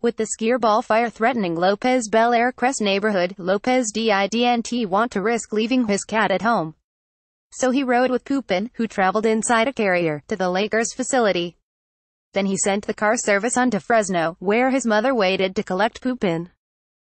With the Ball fire threatening Lopez Bel Air Crest neighborhood, Lopez didn't want to risk leaving his cat at home. So he rode with Poopin, who traveled inside a carrier, to the Lakers facility. Then he sent the car service on to Fresno, where his mother waited to collect Poopin.